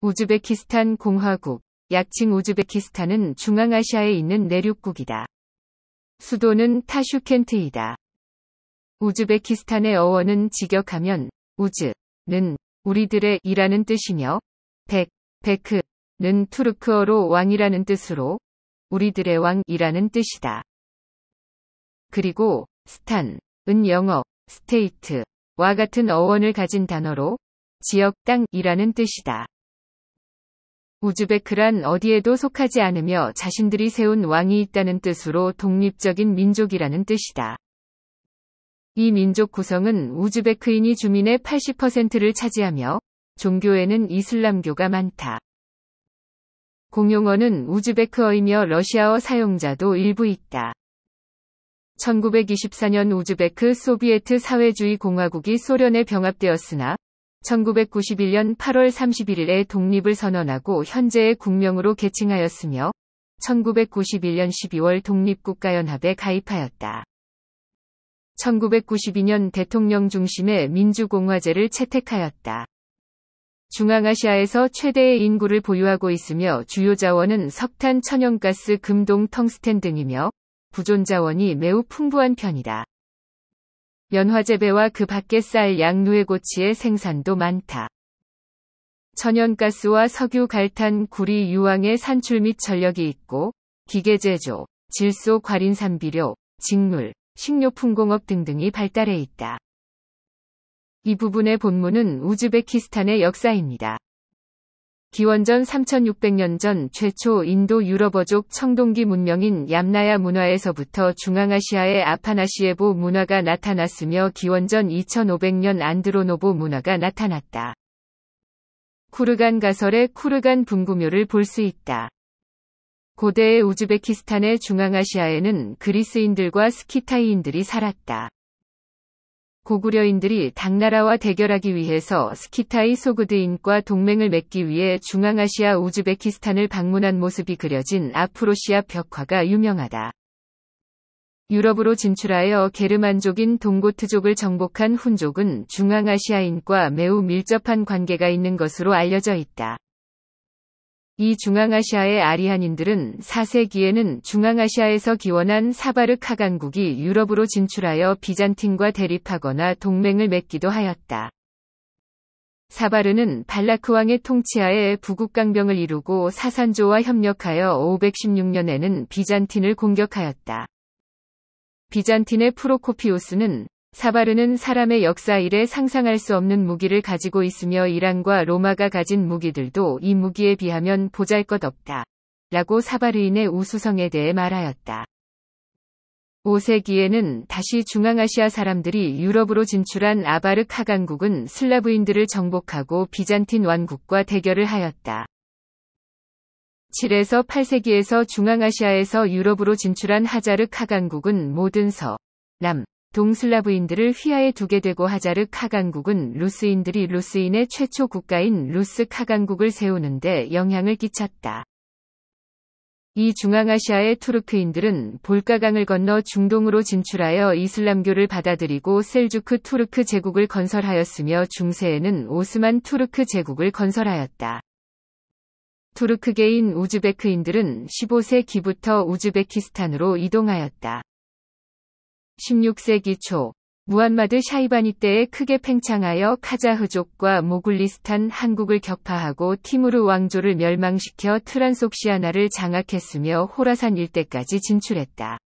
우즈베키스탄 공화국, 약칭 우즈베키스탄은 중앙아시아에 있는 내륙국이다. 수도는 타슈켄트이다. 우즈베키스탄의 어원은 직역하면 우즈는 우리들의 이라는 뜻이며 백, 베크는 투르크어로 왕이라는 뜻으로 우리들의 왕이라는 뜻이다. 그리고 스탄은 영어 스테이트와 같은 어원을 가진 단어로 지역 땅이라는 뜻이다. 우즈베크란 어디에도 속하지 않으며 자신들이 세운 왕이 있다는 뜻으로 독립적인 민족이라는 뜻이다. 이 민족 구성은 우즈베크인이 주민의 80%를 차지하며 종교에는 이슬람교가 많다. 공용어는 우즈베크어이며 러시아어 사용자도 일부 있다. 1924년 우즈베크 소비에트 사회주의 공화국이 소련에 병합되었으나 1991년 8월 31일에 독립을 선언하고 현재의 국명으로 개칭하였으며 1991년 12월 독립국가연합에 가입하였다. 1992년 대통령 중심의 민주공화제를 채택하였다. 중앙아시아에서 최대의 인구를 보유하고 있으며 주요 자원은 석탄, 천연가스, 금동, 텅스텐 등이며 부존 자원이 매우 풍부한 편이다. 연화재배와 그 밖에 쌀양누에 고치의 생산도 많다. 천연가스와 석유 갈탄 구리 유황의 산출 및 전력이 있고 기계 제조, 질소 과린 산비료, 직물, 식료품 공업 등등이 발달해 있다. 이 부분의 본문은 우즈베키스탄의 역사입니다. 기원전 3600년 전 최초 인도 유럽어족 청동기 문명인 얌나야 문화에서부터 중앙아시아의 아파나시에보 문화가 나타났으며 기원전 2500년 안드로노보 문화가 나타났다. 쿠르간 가설의 쿠르간 분구묘를 볼 수 있다. 고대의 우즈베키스탄의 중앙아시아에는 그리스인들과 스키타이인들이 살았다. 고구려인들이 당나라와 대결하기 위해서 스키타이 소그드인과 동맹을 맺기 위해 중앙아시아 우즈베키스탄을 방문한 모습이 그려진 아프로시아 벽화가 유명하다. 유럽으로 진출하여 게르만족인 동고트족을 정복한 훈족은 중앙아시아인과 매우 밀접한 관계가 있는 것으로 알려져 있다. 이 중앙아시아의 아리한인들은 4세기에는 중앙아시아에서 기원한 사바르 카강국이 유럽으로 진출하여 비잔틴과 대립하거나 동맹을 맺기도 하였다. 사바르는 발라크왕의 통치하에 부국강병을 이루고 사산조와 협력하여 516년에는 비잔틴을 공격하였다. 비잔틴의 프로코피우스는 사바르는 사람의 역사 일에 상상할 수 없는 무기를 가지고 있으며 이란과 로마가 가진 무기들도 이 무기에 비하면 보잘것없다. 라고 사바르인의 우수성에 대해 말하였다. 5세기에는 다시 중앙아시아 사람들이 유럽으로 진출한 아바르 카강국은 슬라브인들을 정복하고 비잔틴 왕국과 대결을 하였다. 7에서 8세기에서 중앙아시아에서 유럽으로 진출한 하자르 카강국은 모든 서, 남, 동슬라브인들을 휘하에 두게 되고 하자르 카강국은 루스인들이 루스인의 최초 국가인 루스 카강국을 세우는데 영향을 끼쳤다. 이 중앙아시아의 투르크인들은 볼가강을 건너 중동으로 진출하여 이슬람교를 받아들이고 셀주크 투르크 제국을 건설하였으며 중세에는 오스만 투르크 제국을 건설하였다. 투르크계인 우즈베크인들은 15세기부터 우즈베키스탄으로 이동하였다. 16세기 초무한마드 샤이바니 때에 크게 팽창하여 카자흐족과 모굴리스탄 한국을 격파하고 티무르 왕조를 멸망시켜 트란속시아나를 장악했으며 호라산 일대까지 진출했다.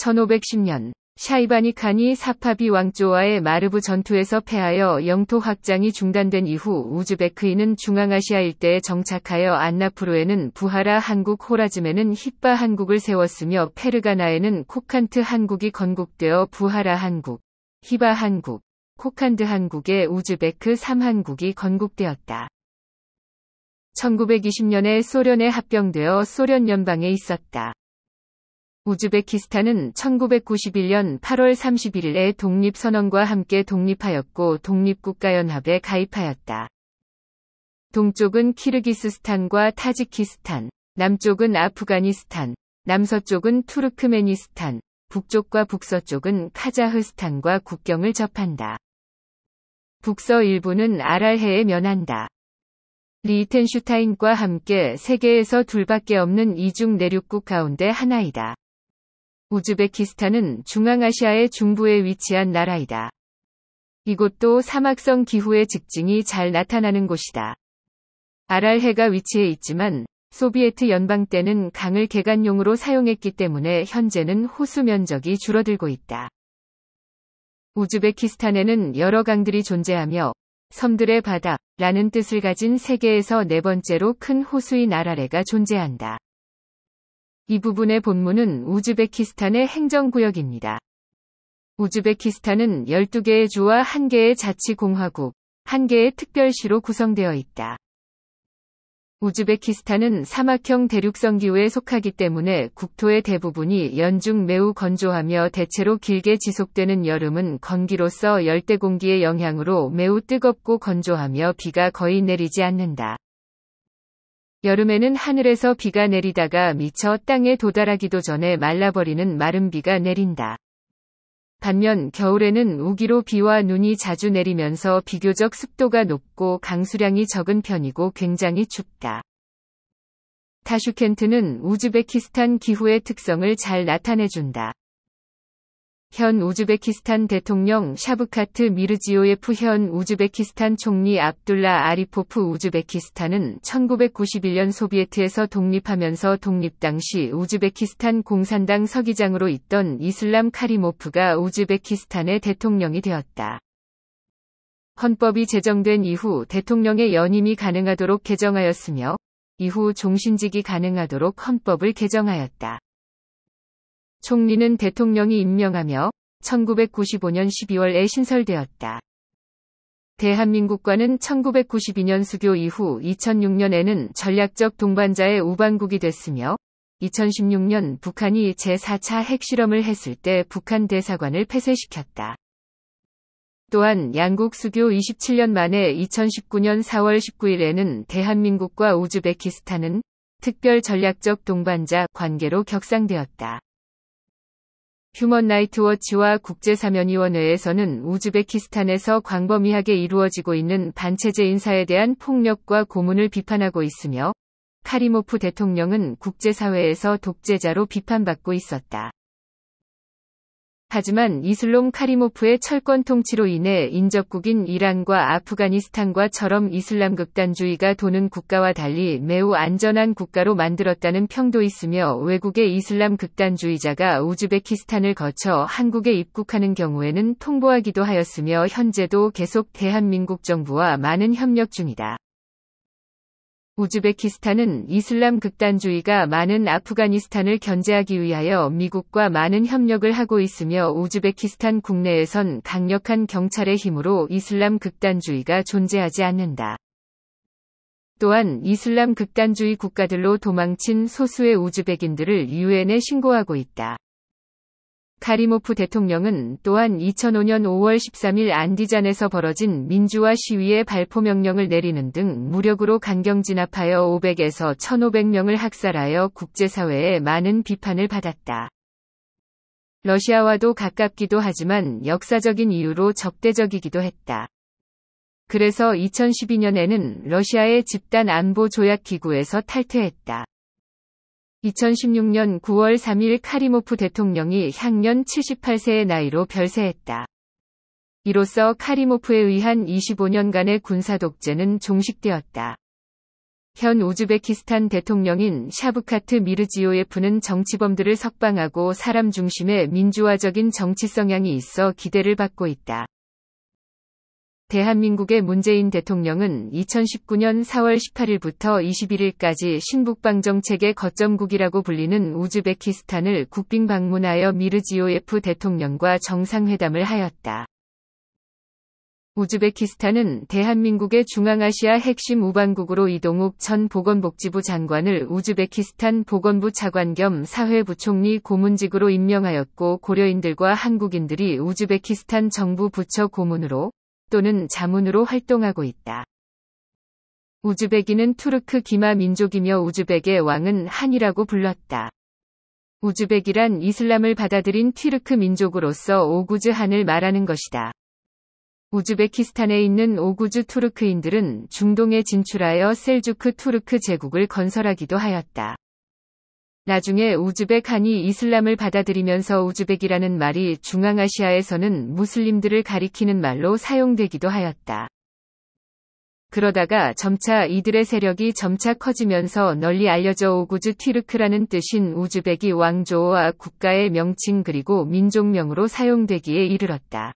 1510년 샤이바니 칸이 사파비 왕조와의 마르브 전투에서 패하여 영토 확장이 중단된 이후 우즈베크인은 중앙아시아 일대에 정착하여 안나프로에는 부하라 한국 호라즘에는 힙바 한국을 세웠으며 페르가나에는 코칸트 한국이 건국되어 부하라 한국, 히바 한국, 코칸드 한국의 우즈베크 3한국이 건국되었다. 1920년에 소련에 합병되어 소련 연방에 있었다. 우즈베키스탄은 1991년 8월 31일에 독립선언과 함께 독립하였고 독립국가연합에 가입하였다. 동쪽은 키르기스스탄과 타지키스탄, 남쪽은 아프가니스탄, 남서쪽은 투르크메니스탄, 북쪽과 북서쪽은 카자흐스탄과 국경을 접한다. 북서 일부는 아랄해에 면한다. 리히텐슈타인과 함께 세계에서 둘밖에 없는 이중 내륙국 가운데 하나이다. 우즈베키스탄은 중앙아시아의 중부에 위치한 나라이다. 이곳도 사막성 기후의 직징이잘 나타나는 곳이다. 아랄해가 위치해 있지만 소비에트 연방 때는 강을 개간용으로 사용했기 때문에 현재는 호수 면적이 줄어들고 있다. 우즈베키스탄에는 여러 강들이 존재하며 섬들의 바다라는 뜻을 가진 세계에서 네 번째로 큰 호수인 아라레가 존재한다. 이 부분의 본문은 우즈베키스탄의 행정구역입니다. 우즈베키스탄은 12개의 주와 1개의 자치공화국, 1개의 특별시로 구성되어 있다. 우즈베키스탄은 사막형 대륙성 기후에 속하기 때문에 국토의 대부분이 연중 매우 건조하며 대체로 길게 지속되는 여름은 건기로서 열대 공기의 영향으로 매우 뜨겁고 건조하며 비가 거의 내리지 않는다. 여름에는 하늘에서 비가 내리다가 미쳐 땅에 도달하기도 전에 말라버리는 마른 비가 내린다. 반면 겨울에는 우기로 비와 눈이 자주 내리면서 비교적 습도가 높고 강수량이 적은 편이고 굉장히 춥다. 타슈켄트는 우즈베키스탄 기후의 특성을 잘 나타내준다. 현 우즈베키스탄 대통령 샤브카트 미르지오예프 현 우즈베키스탄 총리 압둘라 아리포프 우즈베키스탄은 1991년 소비에트에서 독립하면서 독립 당시 우즈베키스탄 공산당 서기장으로 있던 이슬람 카리모프가 우즈베키스탄의 대통령이 되었다. 헌법이 제정된 이후 대통령의 연임이 가능하도록 개정하였으며 이후 종신직이 가능하도록 헌법을 개정하였다. 총리는 대통령이 임명하며 1995년 12월에 신설되었다. 대한민국과는 1992년 수교 이후 2006년에는 전략적 동반자의 우방국이 됐으며 2016년 북한이 제4차 핵실험을 했을 때 북한 대사관을 폐쇄시켰다. 또한 양국 수교 27년 만에 2019년 4월 19일에는 대한민국과 우즈베키스탄은 특별 전략적 동반자 관계로 격상되었다. 휴먼라이트워치와 국제사면위원회에서는 우즈베키스탄에서 광범위하게 이루어지고 있는 반체제 인사에 대한 폭력과 고문을 비판하고 있으며 카리모프 대통령은 국제사회에서 독재자로 비판받고 있었다. 하지만 이슬롬 카리모프의 철권 통치로 인해 인접국인 이란과 아프가니스탄과처럼 이슬람 극단주의가 도는 국가와 달리 매우 안전한 국가로 만들었다는 평도 있으며 외국의 이슬람 극단주의자가 우즈베키스탄을 거쳐 한국에 입국하는 경우에는 통보하기도 하였으며 현재도 계속 대한민국 정부와 많은 협력 중이다. 우즈베키스탄은 이슬람 극단주의가 많은 아프가니스탄을 견제하기 위하여 미국과 많은 협력을 하고 있으며 우즈베키스탄 국내에선 강력한 경찰의 힘으로 이슬람 극단주의가 존재하지 않는다. 또한 이슬람 극단주의 국가들로 도망친 소수의 우즈벡인들을 유엔에 신고하고 있다. 카리모프 대통령은 또한 2005년 5월 13일 안디잔에서 벌어진 민주화 시위에 발포 명령을 내리는 등 무력으로 강경 진압하여 500에서 1500명을 학살하여 국제사회에 많은 비판을 받았다. 러시아와도 가깝기도 하지만 역사적인 이유로 적대적이기도 했다. 그래서 2012년에는 러시아의 집단 안보 조약 기구에서 탈퇴했다. 2016년 9월 3일 카리모프 대통령이 향년 78세의 나이로 별세했다. 이로써 카리모프에 의한 25년간의 군사 독재는 종식되었다. 현 우즈베키스탄 대통령인 샤브카트 미르지오예프는 정치범들을 석방하고 사람 중심의 민주화적인 정치 성향이 있어 기대를 받고 있다. 대한민국의 문재인 대통령은 2019년 4월 18일부터 21일까지 신북방 정책의 거점국이라고 불리는 우즈베키스탄을 국빈 방문하여 미르지오예프 대통령과 정상회담을 하였다. 우즈베키스탄은 대한민국의 중앙아시아 핵심 우방국으로 이동욱 전 보건복지부 장관을 우즈베키스탄 보건부 차관 겸 사회부총리 고문직으로 임명하였고 고려인들과 한국인들이 우즈베키스탄 정부 부처 고문으로 또는 자문으로 활동하고 있다. 우즈베기는 투르크 기마 민족이며 우즈벡의 왕은 한이라고 불렀다. 우즈벡이란 이슬람을 받아들인 튀르크 민족으로서 오구즈 한을 말하는 것이다. 우즈베키스탄에 있는 오구즈 투르크인들은 중동에 진출하여 셀주크 투르크 제국을 건설하기도 하였다. 나중에 우즈벡 한이 이슬람을 받아들이면서 우즈벡이라는 말이 중앙아시아에서는 무슬림들을 가리키는 말로 사용되기도 하였다. 그러다가 점차 이들의 세력이 점차 커지면서 널리 알려져 오구즈 티르크라는 뜻인 우즈벡이 왕조와 국가의 명칭 그리고 민족명으로 사용되기에 이르렀다.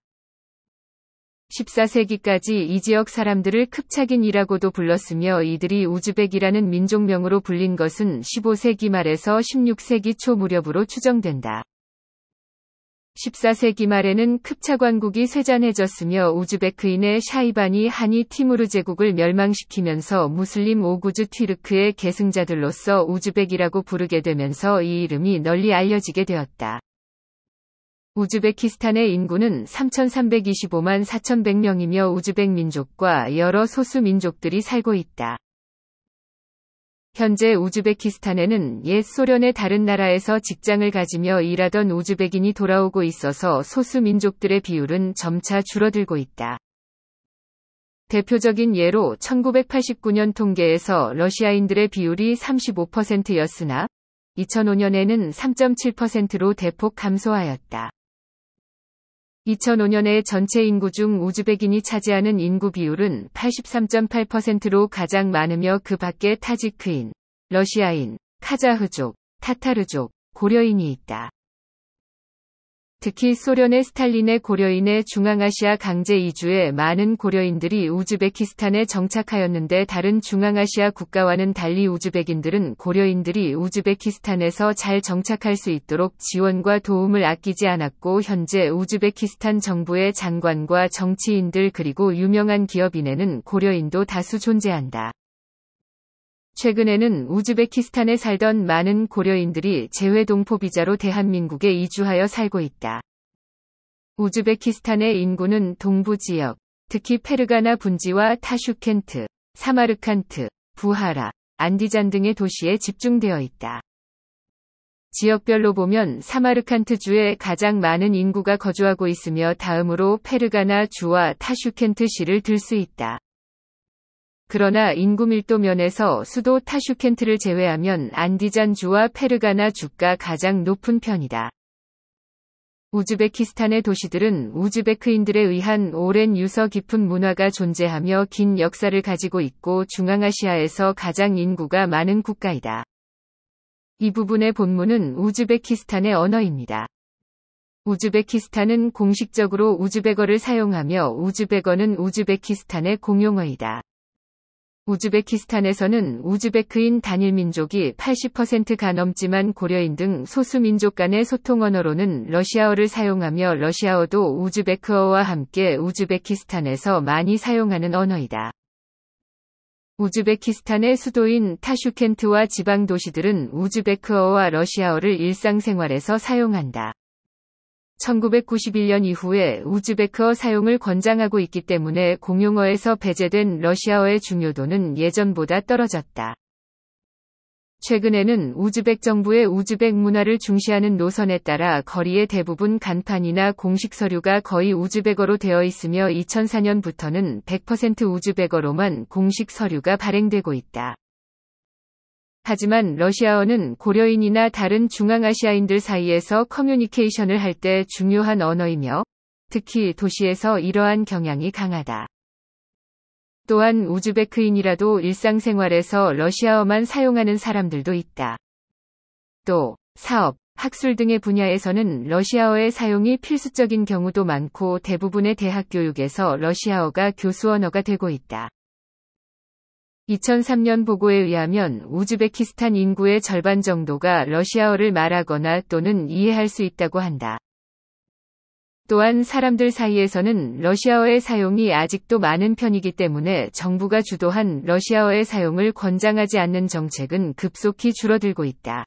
14세기까지 이 지역 사람들을 급착인이라고도 불렀으며 이들이 우즈벡이라는 민족명으로 불린 것은 15세기 말에서 16세기 초 무렵으로 추정된다. 14세기 말에는 급착왕국이 쇠잔해졌으며 우즈베크인의 샤이반이 하니 티무르 제국을 멸망시키면서 무슬림 오구즈 튀르크의 계승자들로서 우즈벡이라고 부르게 되면서 이 이름이 널리 알려지게 되었다. 우즈베키스탄의 인구는 3,325만 4,100명이며 우즈벡 민족과 여러 소수 민족들이 살고 있다. 현재 우즈베키스탄에는 옛 소련의 다른 나라에서 직장을 가지며 일하던 우즈벡인이 돌아오고 있어서 소수 민족들의 비율은 점차 줄어들고 있다. 대표적인 예로 1989년 통계에서 러시아인들의 비율이 35%였으나 2005년에는 3.7%로 대폭 감소하였다. 2005년에 전체 인구 중 우즈벡인이 차지하는 인구 비율은 83.8%로 가장 많으며 그 밖에 타지크인, 러시아인, 카자흐족, 타타르족, 고려인이 있다. 특히 소련의 스탈린의 고려인의 중앙아시아 강제 이주에 많은 고려인들이 우즈베키스탄에 정착하였는데 다른 중앙아시아 국가와는 달리 우즈벡인들은 고려인들이 우즈베키스탄에서 잘 정착할 수 있도록 지원과 도움을 아끼지 않았고 현재 우즈베키스탄 정부의 장관과 정치인들 그리고 유명한 기업인에는 고려인도 다수 존재한다. 최근에는 우즈베키스탄에 살던 많은 고려인들이 재외동포비자로 대한민국에 이주하여 살고 있다. 우즈베키스탄의 인구는 동부 지역, 특히 페르가나 분지와 타슈켄트, 사마르칸트, 부하라, 안디잔 등의 도시에 집중되어 있다. 지역별로 보면 사마르칸트 주에 가장 많은 인구가 거주하고 있으며 다음으로 페르가나 주와 타슈켄트 시를 들 수 있다. 그러나 인구 밀도 면에서 수도 타슈켄트를 제외하면 안디잔주와 페르가나 주가 가장 높은 편이다. 우즈베키스탄의 도시들은 우즈베크인들에 의한 오랜 유서 깊은 문화가 존재하며 긴 역사를 가지고 있고 중앙아시아에서 가장 인구가 많은 국가이다. 이 부분의 본문은 우즈베키스탄의 언어입니다. 우즈베키스탄은 공식적으로 우즈베거를 사용하며 우즈베거는 우즈베키스탄의 공용어이다. 우즈베키스탄에서는 우즈베크인 단일 민족이 80%가 넘지만 고려인 등 소수 민족 간의 소통 언어로는 러시아어를 사용하며 러시아어도 우즈베크어와 함께 우즈베키스탄에서 많이 사용하는 언어이다. 우즈베키스탄의 수도인 타슈켄트와 지방 도시들은 우즈베크어와 러시아어를 일상생활에서 사용한다. 1991년 이후에 우즈베크어 사용을 권장하고 있기 때문에 공용어에서 배제된 러시아어의 중요도는 예전보다 떨어졌다. 최근에는 우즈벡 정부의 우즈벡 문화를 중시하는 노선에 따라 거리의 대부분 간판이나 공식 서류가 거의 우즈벡어로 되어 있으며 2004년부터는 100% 우즈벡어로만 공식 서류가 발행되고 있다. 하지만 러시아어는 고려인이나 다른 중앙아시아인들 사이에서 커뮤니케이션을 할 때 중요한 언어이며 특히 도시에서 이러한 경향이 강하다. 또한 우즈베크인이라도 일상생활에서 러시아어만 사용하는 사람들도 있다. 또 사업, 학술 등의 분야에서는 러시아어의 사용이 필수적인 경우도 많고 대부분의 대학 교육에서 러시아어가 교수 언어가 되고 있다. 2003년 보고에 의하면 우즈베키스탄 인구의 절반 정도가 러시아어를 말하거나 또는 이해할 수 있다고 한다. 또한 사람들 사이에서는 러시아어의 사용이 아직도 많은 편이기 때문에 정부가 주도한 러시아어의 사용을 권장하지 않는 정책은 급속히 줄어들고 있다.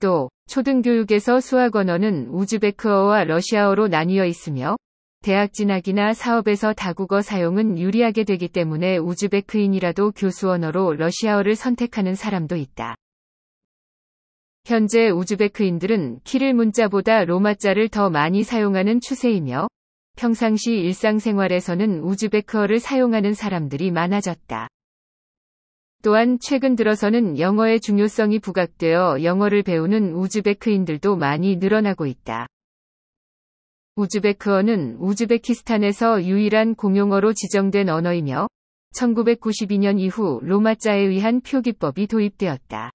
또 초등교육에서 수학 언어는 우즈베크어와 러시아어로 나뉘어 있으며 대학 진학이나 사업에서 다국어 사용은 유리하게 되기 때문에 우즈베크인이라도 교수 언어로 러시아어를 선택하는 사람도 있다. 현재 우즈베크인들은 키를 문자보다 로마자를 더 많이 사용하는 추세이며 평상시 일상생활에서는 우즈베크어를 사용하는 사람들이 많아졌다. 또한 최근 들어서는 영어의 중요성이 부각되어 영어를 배우는 우즈베크인들도 많이 늘어나고 있다. 우즈베크어는 우즈베키스탄에서 유일한 공용어로 지정된 언어이며 1992년 이후 로마자에 의한 표기법이 도입되었다.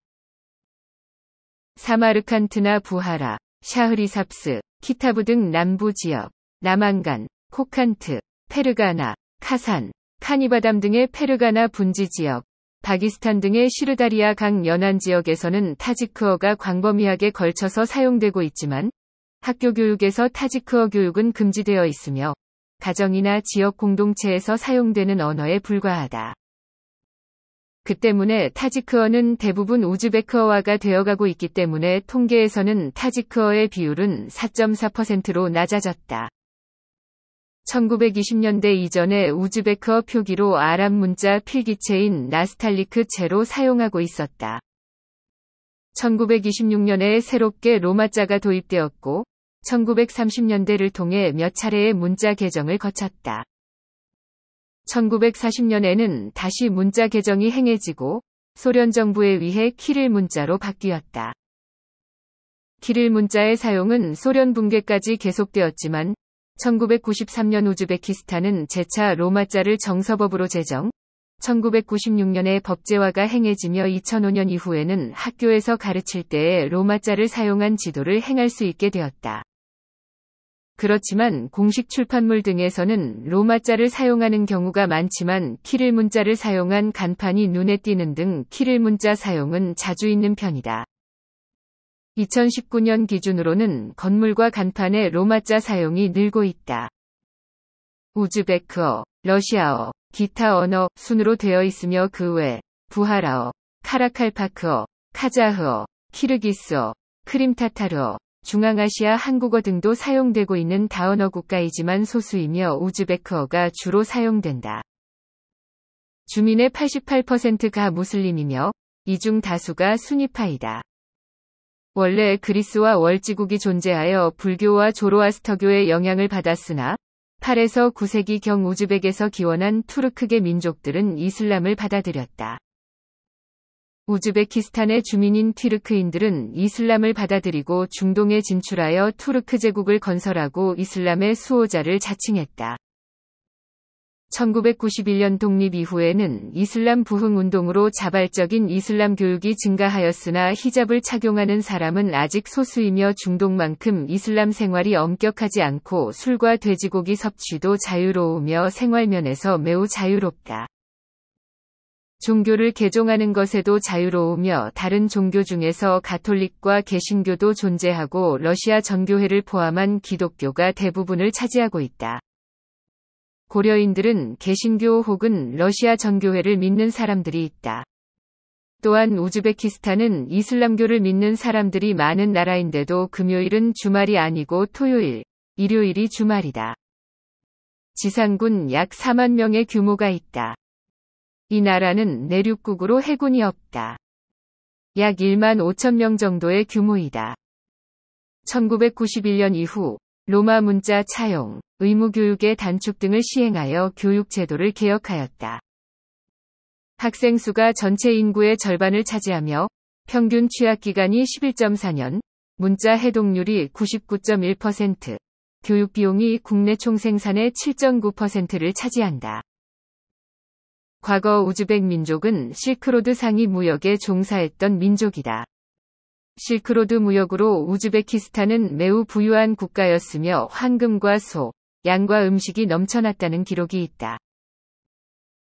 사마르칸트나 부하라, 샤흐리삽스, 키타브 등 남부 지역, 남한간, 코칸트, 페르가나, 카산, 카니바담 등의 페르가나 분지 지역, 바기스탄 등의 시르다리아 강 연안 지역에서는 타지크어가 광범위하게 걸쳐서 사용되고 있지만 학교 교육에서 타지크어 교육은 금지되어 있으며 가정이나 지역 공동체에서 사용되는 언어에 불과하다. 그 때문에 타지크어는 대부분 우즈베크어화가 되어가고 있기 때문에 통계에서는 타지크어의 비율은 4.4%로 낮아졌다. 1920년대 이전에 우즈베크어 표기로 아랍 문자 필기체인 나스탈리크 제로 사용하고 있었다. 1926년에 새롭게 로마자가 도입되었고 1930년대를 통해 몇 차례의 문자 개정을 거쳤다. 1940년에는 다시 문자 개정이 행해지고 소련 정부에 의해 키를 문자로 바뀌었다. 키를 문자의 사용은 소련 붕괴까지 계속되었지만 1993년 우즈베키스탄은 재차 로마자를 정서법으로 제정, 1996년에 법제화가 행해지며 2005년 이후에는 학교에서 가르칠 때에 로마자를 사용한 지도를 행할 수 있게 되었다. 그렇지만 공식 출판물 등에서는 로마자를 사용하는 경우가 많지만 키를 문자를 사용한 간판이 눈에 띄는 등키를 문자 사용은 자주 있는 편이다. 2019년 기준으로는 건물과 간판에 로마자 사용이 늘고 있다. 우즈베크어, 러시아어, 기타 언어 순으로 되어 있으며 그 외 부하라어, 카라칼파크어, 카자흐어, 키르기스어, 크림타타르어, 중앙아시아 한국어 등도 사용되고 있는 다언어 국가이지만 소수이며 우즈베크어가 주로 사용된다. 주민의 88%가 무슬림이며 이중 다수가 순위파이다. 원래 그리스와 월지국이 존재하여 불교와 조로아스터교의 영향을 받았으나 8에서 9세기경 우즈벡에서 기원한 투르크계 민족들은 이슬람을 받아들였다. 우즈베키스탄의 주민인 티르크인들은 이슬람을 받아들이고 중동에 진출하여 투르크 제국을 건설하고 이슬람의 수호자를 자칭했다. 1991년 독립 이후에는 이슬람 부흥 운동으로 자발적인 이슬람 교육이 증가하였으나 히잡을 착용하는 사람은 아직 소수이며 중동만큼 이슬람 생활이 엄격하지 않고 술과 돼지고기 섭취도 자유로우며 생활면에서 매우 자유롭다. 종교를 개종하는 것에도 자유로우며 다른 종교 중에서 가톨릭과 개신교도 존재하고 러시아 전교회를 포함한 기독교가 대부분을 차지하고 있다. 고려인들은 개신교 혹은 러시아 전교회를 믿는 사람들이 있다. 또한 우즈베키스탄은 이슬람교를 믿는 사람들이 많은 나라인데도 금요일은 주말이 아니고 토요일, 일요일이 주말이다. 지상군 약 4만 명의 규모가 있다. 이 나라는 내륙국으로 해군이 없다. 약 1만 5천 명 정도의 규모이다. 1991년 이후 로마 문자 차용, 의무 교육의 단축 등을 시행하여 교육 제도를 개혁하였다. 학생 수가 전체 인구의 절반을 차지하며 평균 취약 기간이 11.4년, 문자 해독률이 99.1%, 교육 비용이 국내 총생산의 7.9%를 차지한다. 과거 우즈벡 민족은 실크로드 상위 무역에 종사했던 민족이다. 실크로드 무역으로 우즈베키스탄은 매우 부유한 국가였으며 황금과 소, 양과 음식이 넘쳐났다는 기록이 있다.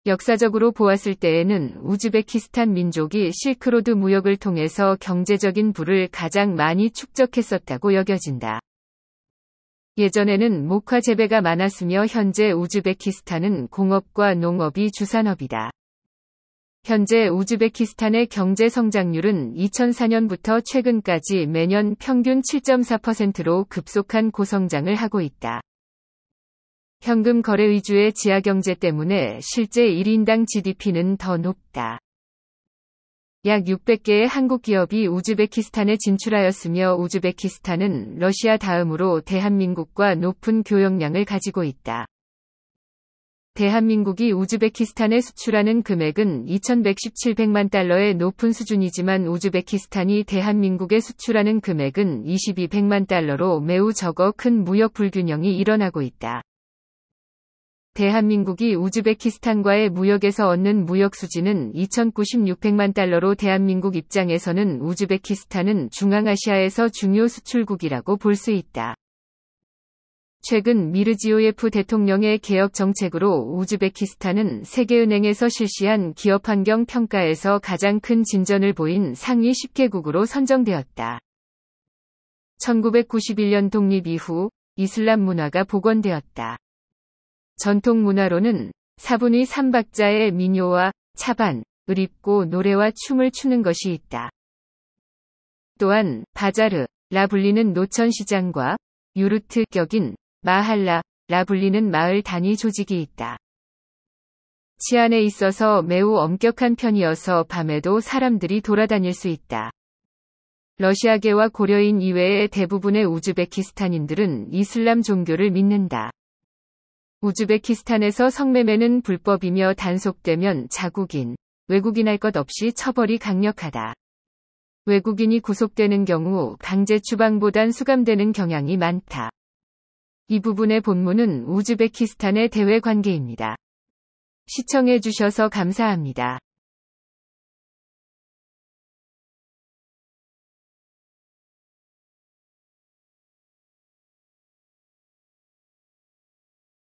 역사적으로 보았을 때에는 우즈베키스탄 민족이 실크로드 무역을 통해서 경제적인 부를 가장 많이 축적했었다고 여겨진다. 예전에는 목화 재배가 많았으며 현재 우즈베키스탄은 공업과 농업이 주산업이다. 현재 우즈베키스탄의 경제 성장률은 2004년부터 최근까지 매년 평균 7.4%로 급속한 고성장을 하고 있다. 현금 거래 위주의 지하경제 때문에 실제 1인당 GDP는 더 높다. 약 600개의 한국 기업이 우즈베키스탄에 진출하였으며 우즈베키스탄은 러시아 다음으로 대한민국과 높은 교역량을 가지고 있다. 대한민국이 우즈베키스탄에 수출하는 금액은 2117백만 달러의 높은 수준이지만 우즈베키스탄이 대한민국에 수출하는 금액은 22백만 달러로 매우 적어 큰 무역 불균형이 일어나고 있다. 대한민국이 우즈베키스탄과의 무역에서 얻는 무역 수지는 2096백만 달러로 대한민국 입장에서는 우즈베키스탄은 중앙아시아에서 중요 수출국이라고 볼 수 있다. 최근 미르지오예프 대통령의 개혁 정책으로 우즈베키스탄은 세계은행에서 실시한 기업 환경 평가에서 가장 큰 진전을 보인 상위 10개국으로 선정되었다. 1991년 독립 이후 이슬람 문화가 복원되었다. 전통 문화로는 사분의 삼박자의 민요와 차반, 을 입고 노래와 춤을 추는 것이 있다. 또한 바자르라 불리는 노천시장과 유르트 격인 마할라라 불리는 마을 단위 조직이 있다. 치안에 있어서 매우 엄격한 편이어서 밤에도 사람들이 돌아다닐 수 있다. 러시아계와 고려인 이외의 대부분의 우즈베키스탄인들은 이슬람 종교를 믿는다. 우즈베키스탄에서 성매매는 불법이며 단속되면 자국인, 외국인 할 것 없이 처벌이 강력하다. 외국인이 구속되는 경우 강제 추방보단 수감되는 경향이 많다. 이 부분의 본문은 우즈베키스탄의 대외 관계입니다. 시청해주셔서 감사합니다.